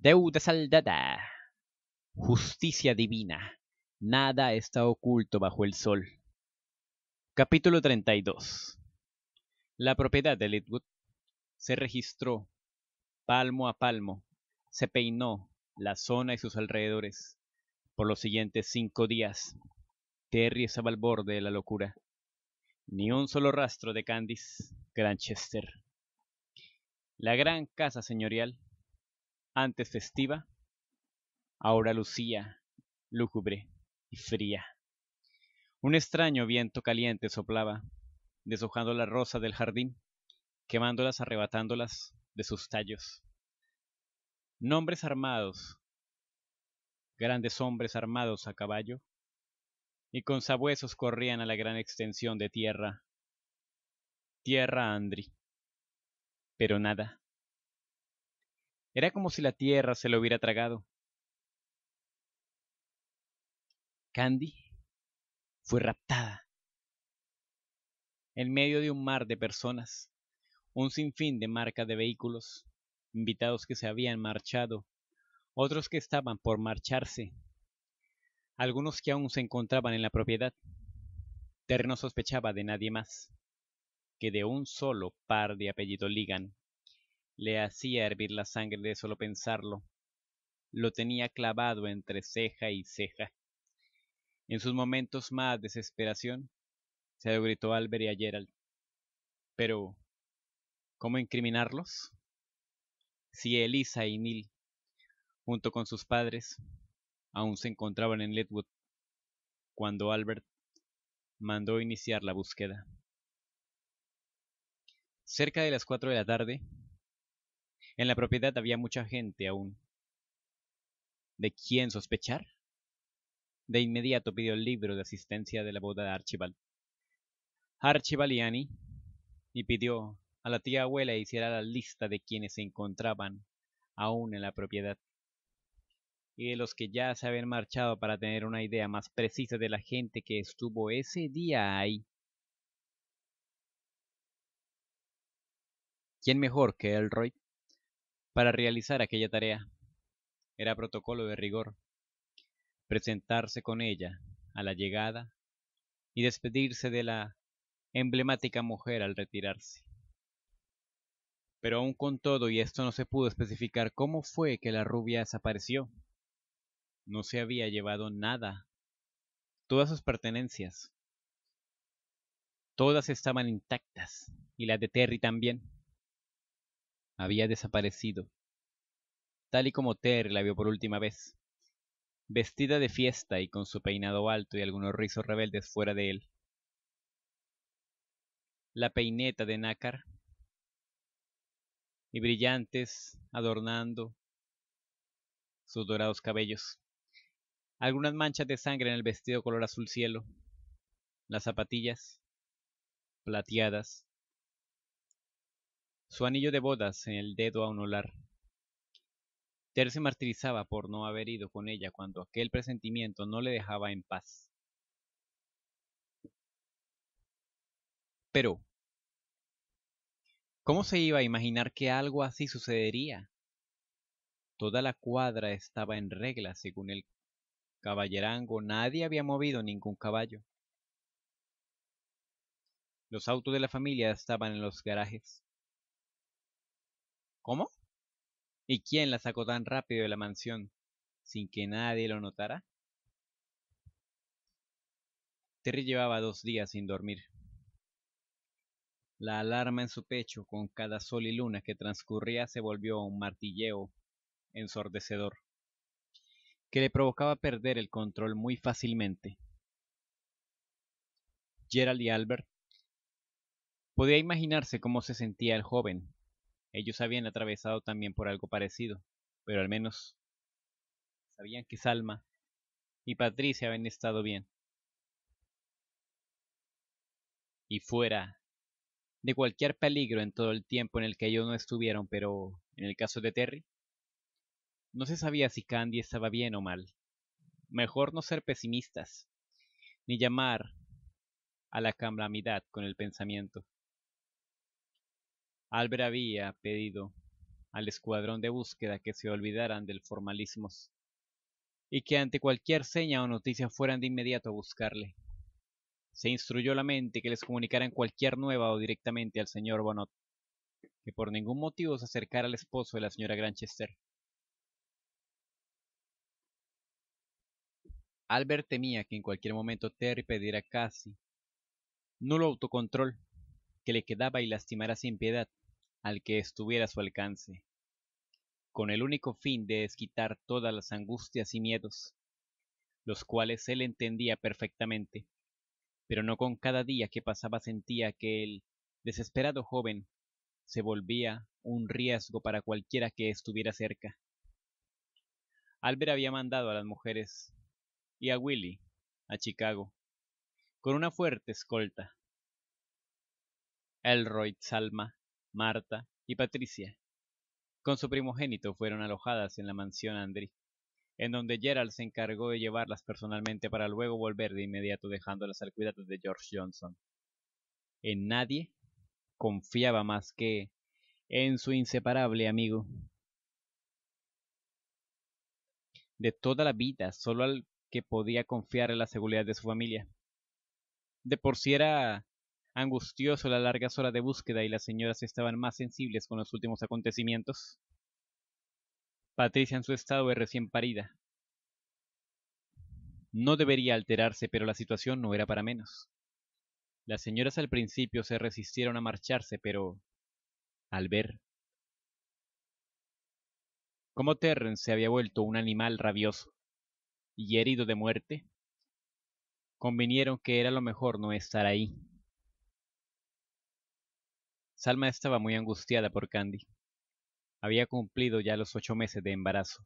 Deuda saldada. Justicia divina. Nada está oculto bajo el sol. Capítulo 32. La propiedad de Litwood se registró palmo a palmo. Se peinó la zona y sus alrededores por los siguientes cinco días. Terry estaba al borde de la locura. Ni un solo rastro de Candice, Granchester. La gran casa señorial antes festiva, ahora lucía, lúgubre y fría. Un extraño viento caliente soplaba, deshojando las rosas del jardín, quemándolas, arrebatándolas de sus tallos. Nombres armados, grandes hombres armados a caballo, y con sabuesos corrían a la gran extensión de tierra, tierra Andri. Pero nada, era como si la tierra se lo hubiera tragado. Candy fue raptada en medio de un mar de personas, un sinfín de marcas de vehículos, invitados que se habían marchado, otros que estaban por marcharse, algunos que aún se encontraban en la propiedad. Terry no sospechaba de nadie más que de un solo par de apellido Ligan. Le hacía hervir la sangre de solo pensarlo. Lo tenía clavado entre ceja y ceja. En sus momentos más desesperación, se lo gritó Albert y a Gerald. Pero, ¿cómo incriminarlos? Si Elisa y Neil, junto con sus padres, aún se encontraban en Letwood. cuando Albert mandó iniciar la búsqueda. Cerca de las cuatro de la tarde, en la propiedad había mucha gente aún. ¿De quién sospechar? De inmediato pidió el libro de asistencia de la boda de Archibald. Archibald y Annie, y pidió a la tía abuela hiciera la lista de quienes se encontraban aún en la propiedad y de los que ya se habían marchado para tener una idea más precisa de la gente que estuvo ese día ahí. ¿Quién mejor que Elroy para realizar aquella tarea era protocolo de rigor presentarse con ella a la llegada y despedirse de la emblemática mujer al retirarse. Pero aún con todo, y esto no se pudo especificar, cómo fue que la rubia desapareció. No se había llevado nada. Todas sus pertenencias. Todas estaban intactas, y la de Terry también había desaparecido, tal y como Ter la vio por última vez, vestida de fiesta y con su peinado alto y algunos rizos rebeldes fuera de él. La peineta de nácar y brillantes adornando sus dorados cabellos. Algunas manchas de sangre en el vestido color azul cielo. Las zapatillas, plateadas, su anillo de bodas en el dedo a un olar. Ter se martirizaba por no haber ido con ella cuando aquel presentimiento no le dejaba en paz. Pero, ¿cómo se iba a imaginar que algo así sucedería? Toda la cuadra estaba en regla, según el caballerango, nadie había movido ningún caballo. Los autos de la familia estaban en los garajes. ¿Cómo? ¿Y quién la sacó tan rápido de la mansión sin que nadie lo notara? Terry llevaba dos días sin dormir. La alarma en su pecho con cada sol y luna que transcurría se volvió un martilleo ensordecedor, que le provocaba perder el control muy fácilmente. Gerald y Albert podía imaginarse cómo se sentía el joven ellos habían atravesado también por algo parecido, pero al menos sabían que Salma y Patricia habían estado bien. Y fuera de cualquier peligro en todo el tiempo en el que ellos no estuvieron, pero en el caso de Terry, no se sabía si Candy estaba bien o mal. Mejor no ser pesimistas, ni llamar a la calamidad con el pensamiento. Albert había pedido al escuadrón de búsqueda que se olvidaran del formalismo y que ante cualquier seña o noticia fueran de inmediato a buscarle. Se instruyó la mente que les comunicaran cualquier nueva o directamente al señor Bonot, que por ningún motivo se acercara al esposo de la señora Granchester. Albert temía que en cualquier momento Terry perdiera casi nulo autocontrol que le quedaba y lastimara sin piedad al que estuviera a su alcance, con el único fin de desquitar todas las angustias y miedos, los cuales él entendía perfectamente, pero no con cada día que pasaba sentía que el desesperado joven se volvía un riesgo para cualquiera que estuviera cerca. Albert había mandado a las mujeres y a Willy a Chicago con una fuerte escolta. Elroy Salma Marta y Patricia. Con su primogénito fueron alojadas en la mansión Andri, en donde Gerald se encargó de llevarlas personalmente para luego volver de inmediato dejándolas al cuidado de George Johnson. En nadie confiaba más que en su inseparable amigo. De toda la vida, solo al que podía confiar en la seguridad de su familia. De por sí era angustioso la larga hora de búsqueda y las señoras estaban más sensibles con los últimos acontecimientos. Patricia en su estado de recién parida. No debería alterarse, pero la situación no era para menos. Las señoras al principio se resistieron a marcharse, pero al ver cómo Terrence se había vuelto un animal rabioso y herido de muerte, convinieron que era lo mejor no estar ahí. Salma estaba muy angustiada por Candy. Había cumplido ya los ocho meses de embarazo.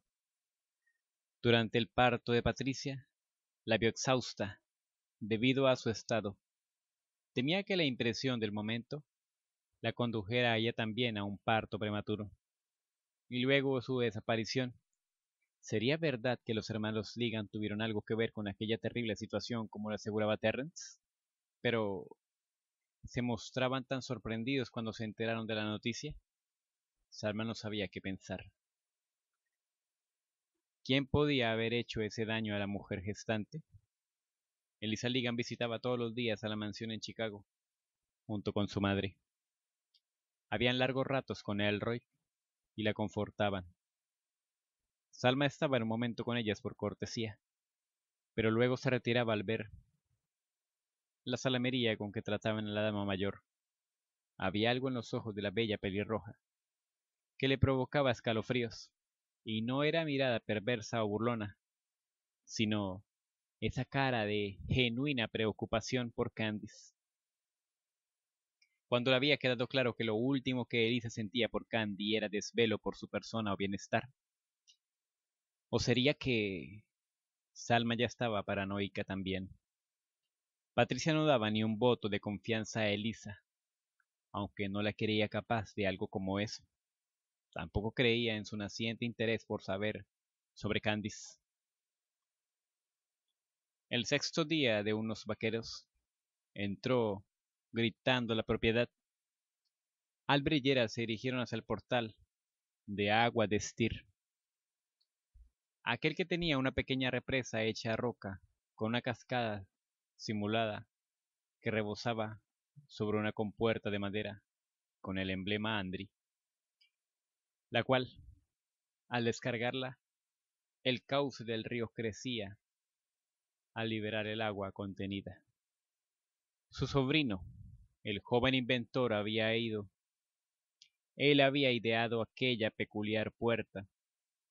Durante el parto de Patricia, la vio exhausta, debido a su estado. Temía que la impresión del momento la condujera a ella también a un parto prematuro. Y luego su desaparición. ¿Sería verdad que los hermanos Ligan tuvieron algo que ver con aquella terrible situación como lo aseguraba Terrence? Pero se mostraban tan sorprendidos cuando se enteraron de la noticia? Salma no sabía qué pensar. ¿Quién podía haber hecho ese daño a la mujer gestante? Elisa Ligan visitaba todos los días a la mansión en Chicago, junto con su madre. Habían largos ratos con Elroy y la confortaban. Salma estaba en un momento con ellas por cortesía, pero luego se retiraba al ver la salamería con que trataban a la dama mayor. Había algo en los ojos de la bella pelirroja que le provocaba escalofríos, y no era mirada perversa o burlona, sino esa cara de genuina preocupación por Candice. Cuando le había quedado claro que lo último que Elisa sentía por Candy era desvelo por su persona o bienestar. ¿O sería que Salma ya estaba paranoica también? Patricia no daba ni un voto de confianza a Elisa, aunque no la creía capaz de algo como eso. Tampoco creía en su naciente interés por saber sobre Candice. El sexto día de unos vaqueros entró gritando la propiedad. Albrillera se dirigieron hacia el portal de agua de Stir. Aquel que tenía una pequeña represa hecha a roca, con una cascada simulada que rebosaba sobre una compuerta de madera con el emblema Andri, la cual, al descargarla, el cauce del río crecía al liberar el agua contenida. Su sobrino, el joven inventor, había ido. Él había ideado aquella peculiar puerta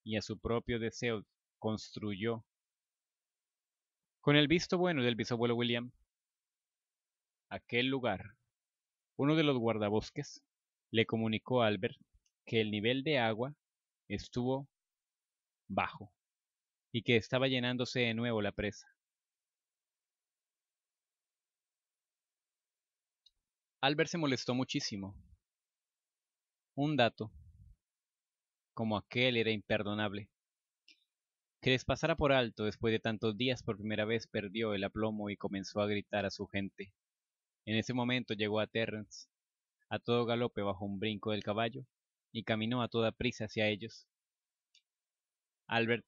y a su propio deseo construyó con el visto bueno del bisabuelo William, aquel lugar, uno de los guardabosques le comunicó a Albert que el nivel de agua estuvo bajo y que estaba llenándose de nuevo la presa. Albert se molestó muchísimo. Un dato como aquel era imperdonable que les pasara por alto después de tantos días por primera vez perdió el aplomo y comenzó a gritar a su gente. En ese momento llegó a Terrence, a todo galope bajo un brinco del caballo, y caminó a toda prisa hacia ellos. Albert,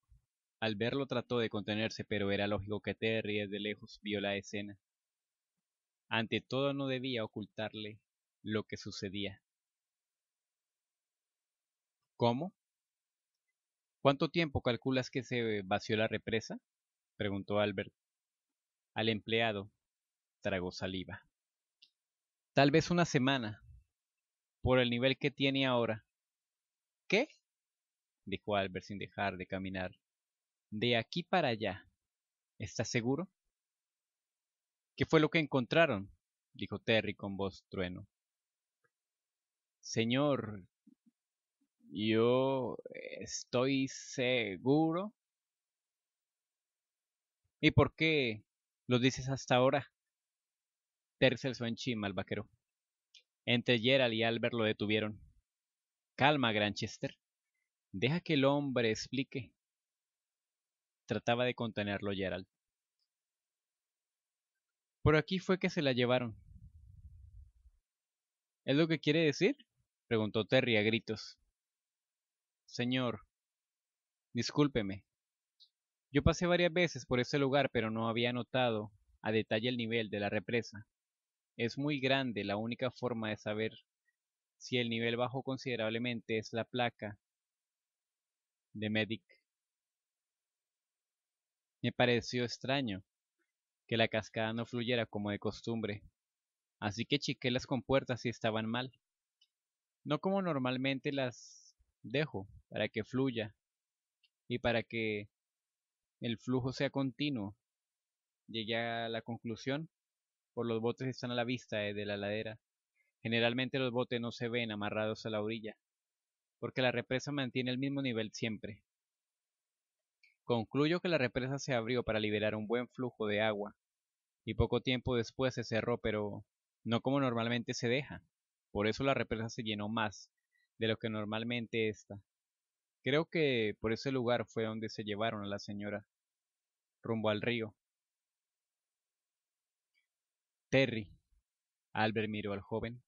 al verlo trató de contenerse, pero era lógico que Terry desde lejos vio la escena. Ante todo no debía ocultarle lo que sucedía. ¿Cómo? ¿Cuánto tiempo calculas que se vació la represa? preguntó Albert. Al empleado tragó saliva. Tal vez una semana, por el nivel que tiene ahora. ¿Qué? dijo Albert sin dejar de caminar. De aquí para allá. ¿Estás seguro? ¿Qué fue lo que encontraron? dijo Terry con voz trueno. Señor, yo estoy seguro. ¿Y por qué lo dices hasta ahora? Tercer su el vaquero. Entre Gerald y Albert lo detuvieron. Calma, Granchester. Deja que el hombre explique. Trataba de contenerlo Gerald. Por aquí fue que se la llevaron. ¿Es lo que quiere decir? preguntó Terry a gritos. Señor, discúlpeme. Yo pasé varias veces por ese lugar, pero no había notado a detalle el nivel de la represa. Es muy grande, la única forma de saber si el nivel bajó considerablemente es la placa de Medic. Me pareció extraño que la cascada no fluyera como de costumbre, así que chiqué las compuertas si estaban mal. No como normalmente las dejo para que fluya y para que el flujo sea continuo. Llegué a la conclusión por los botes están a la vista eh, de la ladera. Generalmente los botes no se ven amarrados a la orilla, porque la represa mantiene el mismo nivel siempre. Concluyo que la represa se abrió para liberar un buen flujo de agua, y poco tiempo después se cerró, pero no como normalmente se deja. Por eso la represa se llenó más de lo que normalmente está. Creo que por ese lugar fue donde se llevaron a la señora, rumbo al río. Terry, Albert miró al joven,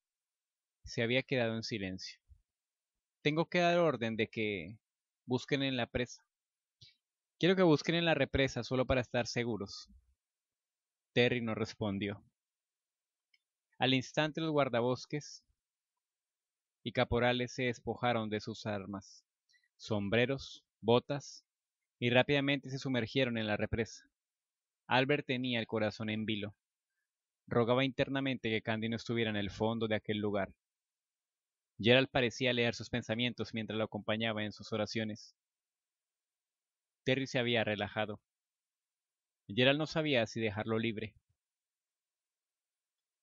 se había quedado en silencio. Tengo que dar orden de que busquen en la presa. Quiero que busquen en la represa solo para estar seguros. Terry no respondió. Al instante los guardabosques y caporales se despojaron de sus armas, sombreros, botas, y rápidamente se sumergieron en la represa. Albert tenía el corazón en vilo. Rogaba internamente que Candy no estuviera en el fondo de aquel lugar. Gerald parecía leer sus pensamientos mientras lo acompañaba en sus oraciones. Terry se había relajado. Gerald no sabía si dejarlo libre.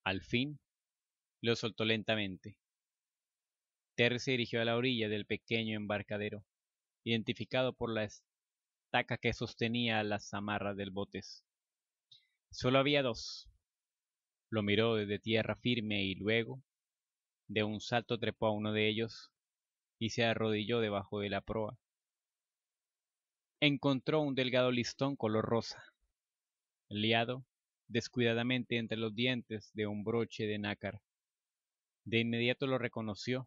Al fin, lo soltó lentamente. Terry se dirigió a la orilla del pequeño embarcadero, identificado por la estaca que sostenía las amarras del botes. Solo había dos. Lo miró desde tierra firme y luego, de un salto trepó a uno de ellos y se arrodilló debajo de la proa. Encontró un delgado listón color rosa, liado descuidadamente entre los dientes de un broche de nácar. De inmediato lo reconoció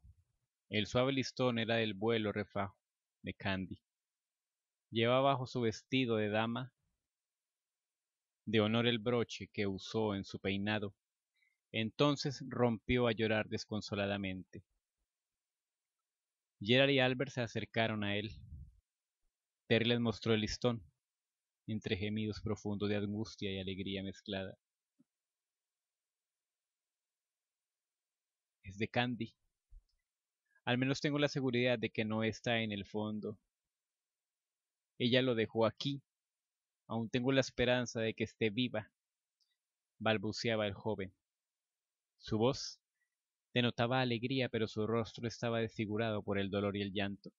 el suave listón era del vuelo refajo de Candy. Llevaba bajo su vestido de dama de honor el broche que usó en su peinado. Entonces rompió a llorar desconsoladamente. Gerard y Albert se acercaron a él. Terry les mostró el listón, entre gemidos profundos de angustia y alegría mezclada. Es de Candy, al menos tengo la seguridad de que no está en el fondo. Ella lo dejó aquí. Aún tengo la esperanza de que esté viva, balbuceaba el joven. Su voz denotaba alegría, pero su rostro estaba desfigurado por el dolor y el llanto.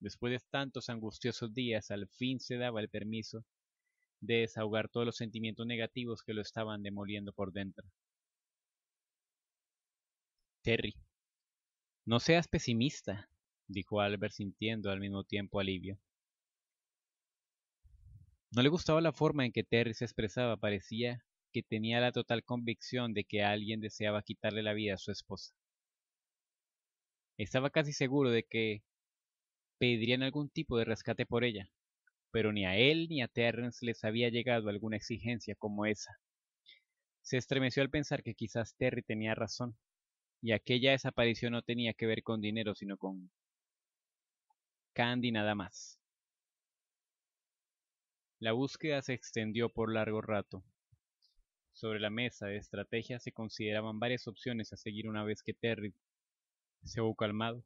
Después de tantos angustiosos días, al fin se daba el permiso de desahogar todos los sentimientos negativos que lo estaban demoliendo por dentro. Terry, no seas pesimista, dijo Albert sintiendo al mismo tiempo alivio. No le gustaba la forma en que Terry se expresaba, parecía que tenía la total convicción de que alguien deseaba quitarle la vida a su esposa. Estaba casi seguro de que pedirían algún tipo de rescate por ella, pero ni a él ni a Terrence les había llegado alguna exigencia como esa. Se estremeció al pensar que quizás Terry tenía razón y aquella desaparición no tenía que ver con dinero, sino con Candy nada más. La búsqueda se extendió por largo rato. Sobre la mesa de estrategia se consideraban varias opciones a seguir una vez que Terry se hubo calmado.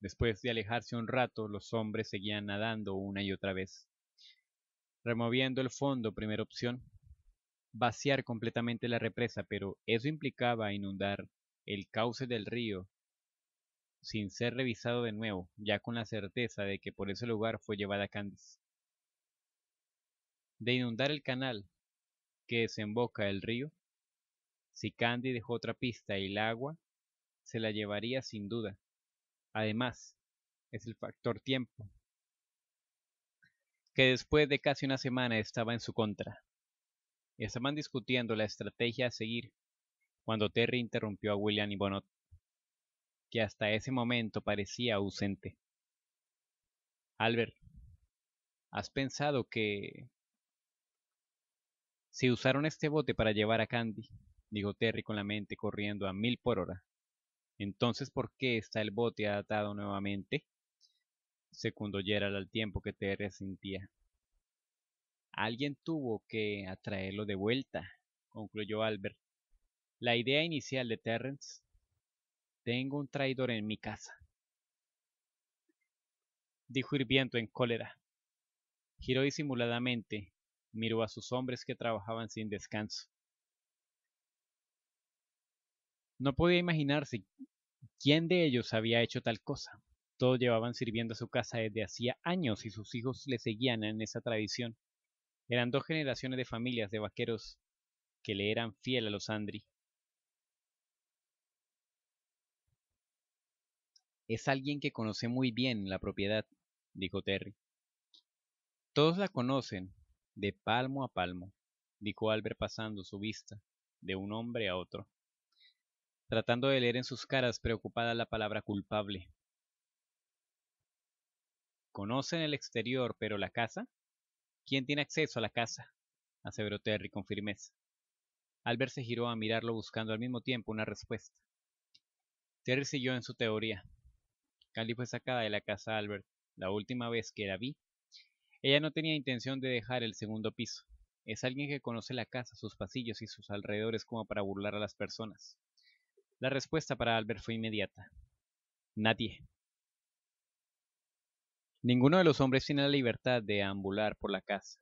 Después de alejarse un rato, los hombres seguían nadando una y otra vez, removiendo el fondo, primera opción, vaciar completamente la represa, pero eso implicaba inundar el cauce del río sin ser revisado de nuevo, ya con la certeza de que por ese lugar fue llevada Candice. De inundar el canal que desemboca el río, si Candy dejó otra pista y el agua, se la llevaría sin duda. Además, es el factor tiempo, que después de casi una semana estaba en su contra. Estaban discutiendo la estrategia a seguir cuando Terry interrumpió a William y Bonot, que hasta ese momento parecía ausente. Albert, ¿has pensado que... Si usaron este bote para llevar a Candy, dijo Terry con la mente corriendo a mil por hora, entonces ¿por qué está el bote atado nuevamente? secundó Gerald al tiempo que Terry sentía Alguien tuvo que atraerlo de vuelta, concluyó Albert. La idea inicial de Terrence, tengo un traidor en mi casa, dijo hirviendo en cólera. Giró disimuladamente, miró a sus hombres que trabajaban sin descanso. No podía imaginarse quién de ellos había hecho tal cosa. Todos llevaban sirviendo a su casa desde hacía años y sus hijos le seguían en esa tradición. Eran dos generaciones de familias de vaqueros que le eran fiel a los Andri. Es alguien que conoce muy bien la propiedad, dijo Terry. Todos la conocen, de palmo a palmo, dijo Albert pasando su vista de un hombre a otro, tratando de leer en sus caras preocupada la palabra culpable. ¿Conocen el exterior, pero la casa? ¿Quién tiene acceso a la casa? Aseveró Terry con firmeza. Albert se giró a mirarlo buscando al mismo tiempo una respuesta. Terry siguió en su teoría. Candy fue sacada de la casa de Albert la última vez que la vi. Ella no tenía intención de dejar el segundo piso. Es alguien que conoce la casa, sus pasillos y sus alrededores como para burlar a las personas. La respuesta para Albert fue inmediata. Nadie. Ninguno de los hombres tiene la libertad de ambular por la casa,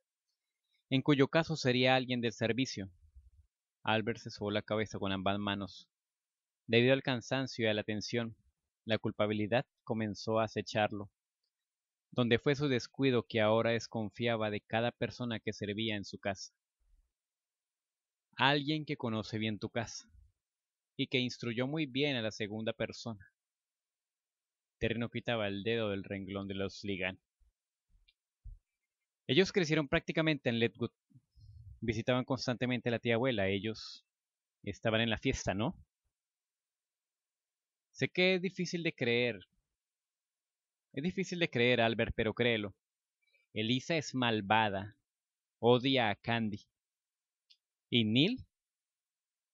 en cuyo caso sería alguien del servicio. Albert se sobó la cabeza con ambas manos. Debido al cansancio y a la tensión, la culpabilidad comenzó a acecharlo. Donde fue su descuido que ahora desconfiaba de cada persona que servía en su casa. Alguien que conoce bien tu casa y que instruyó muy bien a la segunda persona. Terry no quitaba el dedo del renglón de los Ligan. Ellos crecieron prácticamente en Letwood. Visitaban constantemente a la tía abuela. Ellos estaban en la fiesta, ¿no? Sé que es difícil de creer. Es difícil de creer, Albert, pero créelo. Elisa es malvada. Odia a Candy. Y Neil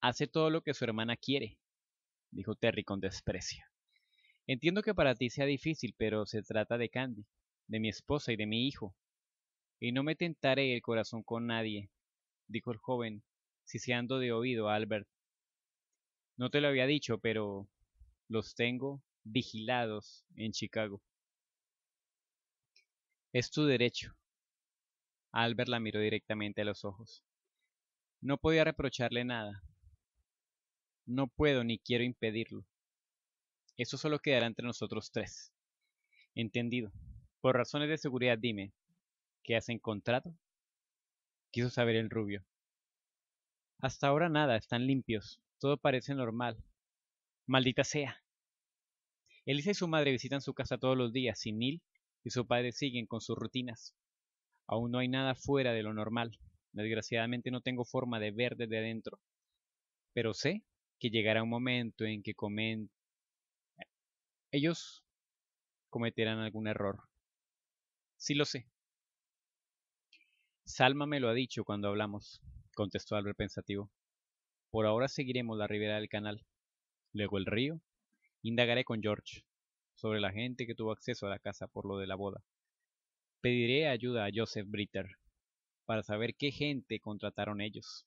hace todo lo que su hermana quiere, dijo Terry con desprecio. Entiendo que para ti sea difícil, pero se trata de Candy, de mi esposa y de mi hijo. Y no me tentaré el corazón con nadie, dijo el joven, siseando de oído a Albert. No te lo había dicho, pero los tengo vigilados en Chicago. Es tu derecho. Albert la miró directamente a los ojos. No podía reprocharle nada. No puedo ni quiero impedirlo. Eso solo quedará entre nosotros tres. Entendido. Por razones de seguridad, dime, ¿qué has encontrado? Quiso saber el rubio. Hasta ahora nada, están limpios. Todo parece normal. Maldita sea. Elisa y su madre visitan su casa todos los días y Neil y su padre siguen con sus rutinas. Aún no hay nada fuera de lo normal. Desgraciadamente no tengo forma de ver desde adentro. Pero sé que llegará un momento en que comente ellos cometerán algún error. Sí lo sé. Salma me lo ha dicho cuando hablamos, contestó Albert pensativo. Por ahora seguiremos la ribera del canal, luego el río. Indagaré con George sobre la gente que tuvo acceso a la casa por lo de la boda. Pediré ayuda a Joseph Britter para saber qué gente contrataron ellos.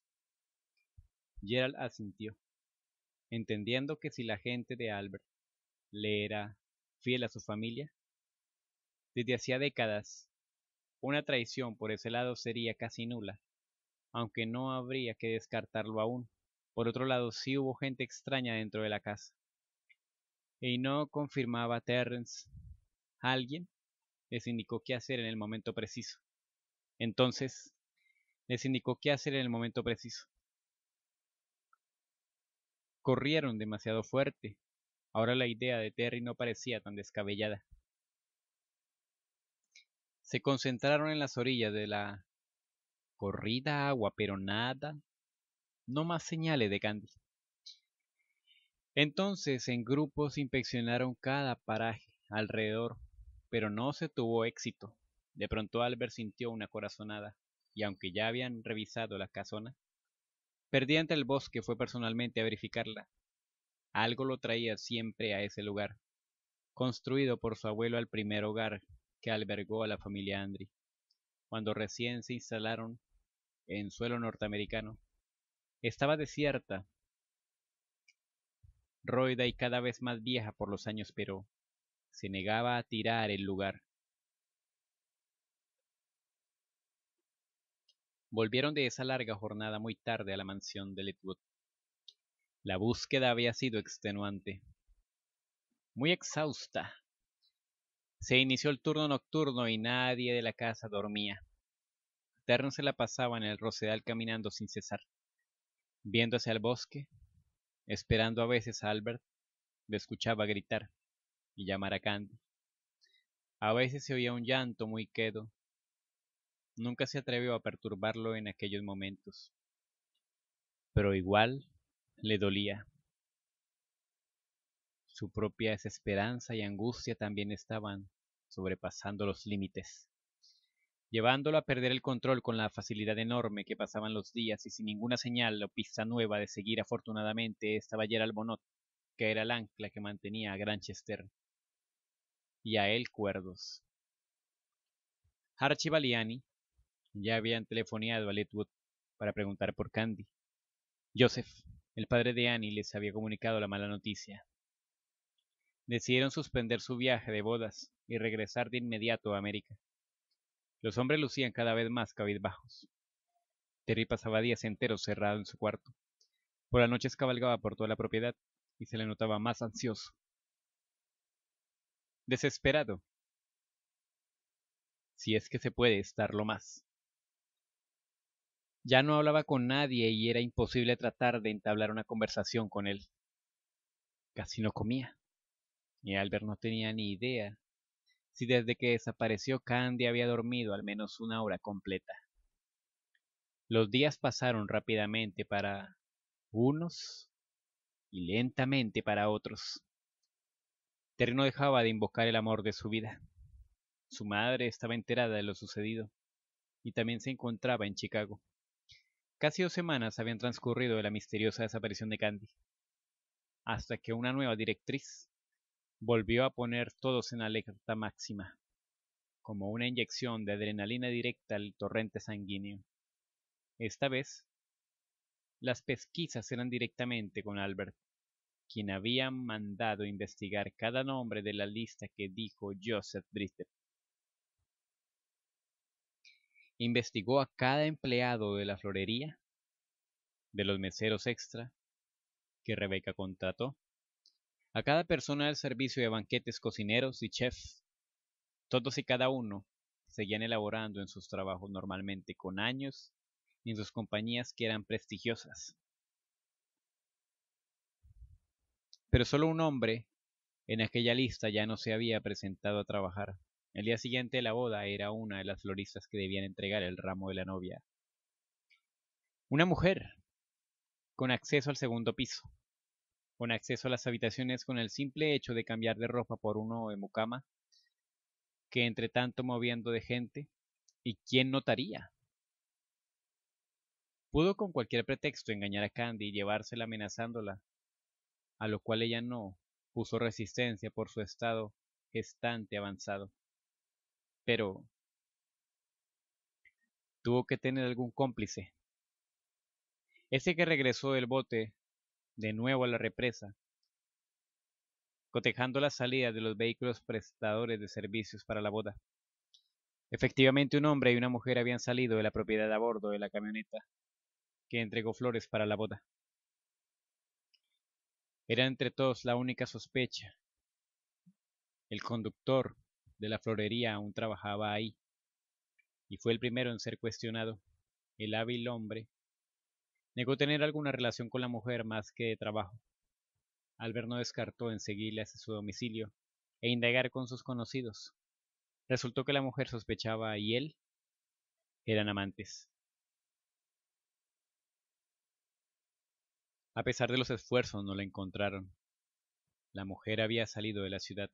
Gerald asintió, entendiendo que si la gente de Albert le era fiel a su familia? Desde hacía décadas, una traición por ese lado sería casi nula, aunque no habría que descartarlo aún. Por otro lado, sí hubo gente extraña dentro de la casa. Y no confirmaba Terrence. Alguien les indicó qué hacer en el momento preciso. Entonces, les indicó qué hacer en el momento preciso. Corrieron demasiado fuerte Ahora la idea de Terry no parecía tan descabellada. Se concentraron en las orillas de la corrida agua, pero nada. No más señales de Candy. Entonces en grupos inspeccionaron cada paraje alrededor, pero no se tuvo éxito. De pronto Albert sintió una corazonada, y aunque ya habían revisado la casona, perdida el bosque fue personalmente a verificarla algo lo traía siempre a ese lugar, construido por su abuelo al primer hogar que albergó a la familia Andri, cuando recién se instalaron en suelo norteamericano. Estaba desierta, roida y cada vez más vieja por los años, pero se negaba a tirar el lugar. Volvieron de esa larga jornada muy tarde a la mansión de Letwood. La búsqueda había sido extenuante. Muy exhausta. Se inició el turno nocturno y nadie de la casa dormía. Terno se la pasaba en el rocedal caminando sin cesar, viendo hacia el bosque, esperando a veces a Albert, le escuchaba gritar y llamar a Candy. A veces se oía un llanto muy quedo. Nunca se atrevió a perturbarlo en aquellos momentos. Pero igual le dolía. Su propia desesperanza y angustia también estaban sobrepasando los límites, llevándolo a perder el control con la facilidad enorme que pasaban los días y sin ninguna señal o pista nueva de seguir afortunadamente estaba Gerald Bonot, que era el ancla que mantenía a Granchester, y a él cuerdos. Archie ya habían telefoneado a Letwood para preguntar por Candy. Joseph el padre de Annie les había comunicado la mala noticia. Decidieron suspender su viaje de bodas y regresar de inmediato a América. Los hombres lucían cada vez más cabizbajos. Terry pasaba días enteros cerrado en su cuarto. Por las noches cabalgaba por toda la propiedad y se le notaba más ansioso. Desesperado. Si es que se puede estarlo más. Ya no hablaba con nadie y era imposible tratar de entablar una conversación con él. Casi no comía. Y Albert no tenía ni idea si desde que desapareció Candy había dormido al menos una hora completa. Los días pasaron rápidamente para unos y lentamente para otros. Terry no dejaba de invocar el amor de su vida. Su madre estaba enterada de lo sucedido y también se encontraba en Chicago. Casi dos semanas habían transcurrido de la misteriosa desaparición de Candy, hasta que una nueva directriz volvió a poner todos en alerta máxima, como una inyección de adrenalina directa al torrente sanguíneo. Esta vez, las pesquisas eran directamente con Albert, quien había mandado investigar cada nombre de la lista que dijo Joseph Brister investigó a cada empleado de la florería, de los meseros extra que Rebeca contrató, a cada persona del servicio de banquetes, cocineros y chefs. Todos y cada uno seguían elaborando en sus trabajos normalmente con años y en sus compañías que eran prestigiosas. Pero solo un hombre en aquella lista ya no se había presentado a trabajar. El día siguiente de la boda era una de las floristas que debían entregar el ramo de la novia. Una mujer, con acceso al segundo piso, con acceso a las habitaciones con el simple hecho de cambiar de ropa por uno de mucama, que entre tanto moviendo de gente, ¿y quién notaría? Pudo con cualquier pretexto engañar a Candy y llevársela amenazándola, a lo cual ella no puso resistencia por su estado gestante avanzado pero tuvo que tener algún cómplice. Ese que regresó del bote de nuevo a la represa, cotejando la salida de los vehículos prestadores de servicios para la boda. Efectivamente, un hombre y una mujer habían salido de la propiedad a bordo de la camioneta que entregó flores para la boda. Era entre todos la única sospecha. El conductor de la florería aún trabajaba ahí, y fue el primero en ser cuestionado. El hábil hombre negó tener alguna relación con la mujer más que de trabajo. Albert no descartó en seguirle hacia su domicilio e indagar con sus conocidos. Resultó que la mujer sospechaba y él eran amantes. A pesar de los esfuerzos no la encontraron. La mujer había salido de la ciudad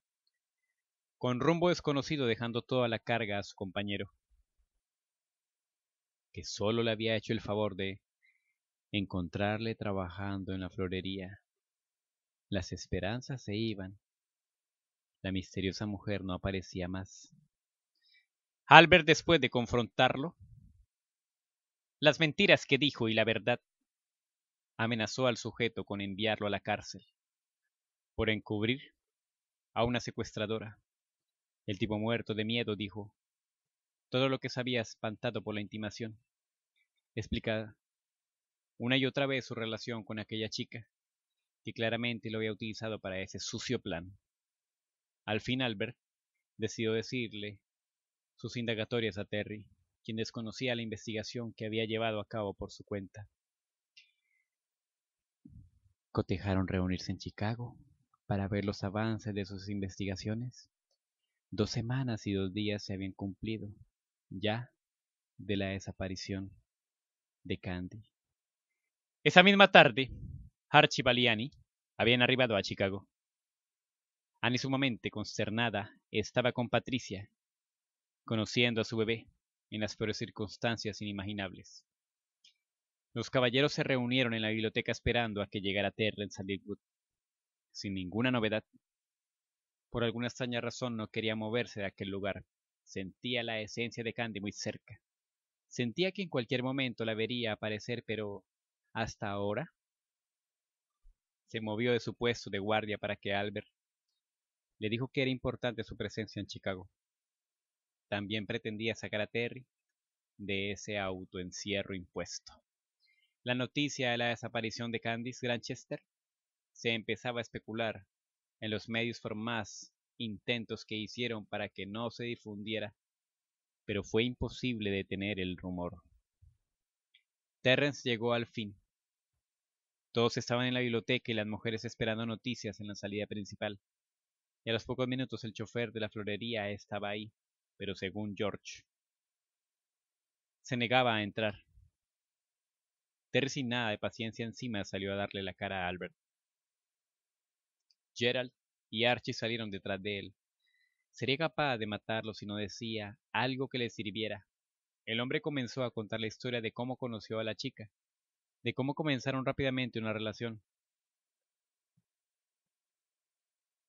con rumbo desconocido dejando toda la carga a su compañero, que solo le había hecho el favor de encontrarle trabajando en la florería. Las esperanzas se iban. La misteriosa mujer no aparecía más. Albert, después de confrontarlo, las mentiras que dijo y la verdad, amenazó al sujeto con enviarlo a la cárcel por encubrir a una secuestradora. El tipo muerto de miedo dijo. Todo lo que sabía espantado por la intimación. Explicada una y otra vez su relación con aquella chica, que claramente lo había utilizado para ese sucio plan. Al fin Albert decidió decirle sus indagatorias a Terry, quien desconocía la investigación que había llevado a cabo por su cuenta. Cotejaron reunirse en Chicago para ver los avances de sus investigaciones Dos semanas y dos días se habían cumplido, ya, de la desaparición de Candy. Esa misma tarde, Archibald y habían arribado a Chicago. Annie sumamente consternada estaba con Patricia, conociendo a su bebé en las peores circunstancias inimaginables. Los caballeros se reunieron en la biblioteca esperando a que llegara Terrence a Sin ninguna novedad, por alguna extraña razón no quería moverse de aquel lugar. Sentía la esencia de Candy muy cerca. Sentía que en cualquier momento la vería aparecer, pero hasta ahora. Se movió de su puesto de guardia para que Albert le dijo que era importante su presencia en Chicago. También pretendía sacar a Terry de ese autoencierro impuesto. La noticia de la desaparición de Candice Granchester se empezaba a especular en los medios por más intentos que hicieron para que no se difundiera, pero fue imposible detener el rumor. Terrence llegó al fin. Todos estaban en la biblioteca y las mujeres esperando noticias en la salida principal. Y a los pocos minutos el chofer de la florería estaba ahí, pero según George, se negaba a entrar. Terrence sin nada de paciencia encima salió a darle la cara a Albert. Gerald y Archie salieron detrás de él. Sería capaz de matarlo si no decía algo que le sirviera. El hombre comenzó a contar la historia de cómo conoció a la chica, de cómo comenzaron rápidamente una relación.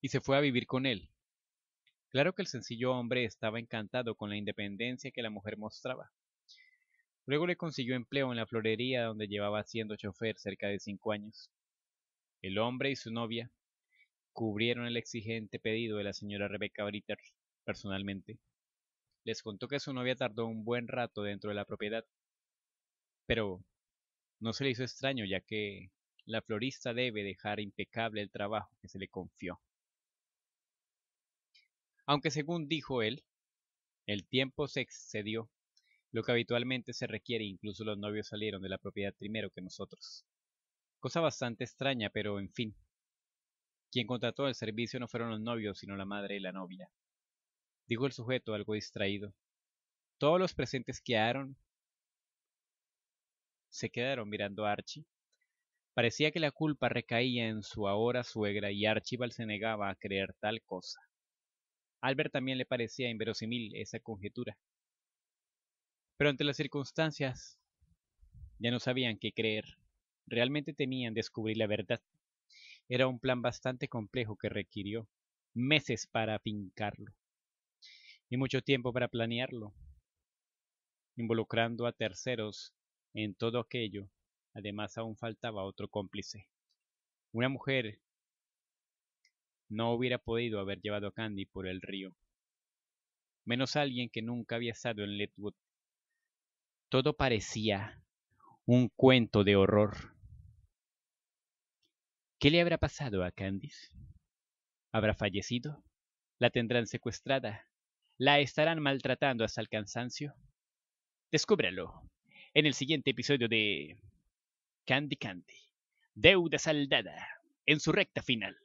Y se fue a vivir con él. Claro que el sencillo hombre estaba encantado con la independencia que la mujer mostraba. Luego le consiguió empleo en la florería donde llevaba siendo chofer cerca de cinco años. El hombre y su novia cubrieron el exigente pedido de la señora Rebecca Britter personalmente. Les contó que su novia tardó un buen rato dentro de la propiedad, pero no se le hizo extraño ya que la florista debe dejar impecable el trabajo que se le confió. Aunque según dijo él, el tiempo se excedió, lo que habitualmente se requiere, incluso los novios salieron de la propiedad primero que nosotros. Cosa bastante extraña, pero en fin, quien contrató el servicio no fueron los novios, sino la madre y la novia. Dijo el sujeto, algo distraído. Todos los presentes quedaron. se quedaron mirando a Archie. Parecía que la culpa recaía en su ahora suegra y Archibald se negaba a creer tal cosa. Albert también le parecía inverosímil esa conjetura. Pero ante las circunstancias, ya no sabían qué creer. Realmente temían descubrir la verdad era un plan bastante complejo que requirió meses para afincarlo y mucho tiempo para planearlo, involucrando a terceros en todo aquello. Además, aún faltaba otro cómplice. Una mujer no hubiera podido haber llevado a Candy por el río, menos alguien que nunca había estado en Letwood. Todo parecía un cuento de horror. ¿Qué le habrá pasado a Candice? ¿Habrá fallecido? ¿La tendrán secuestrada? ¿La estarán maltratando hasta el cansancio? Descúbralo en el siguiente episodio de Candy Candy, Deuda Saldada, en su recta final.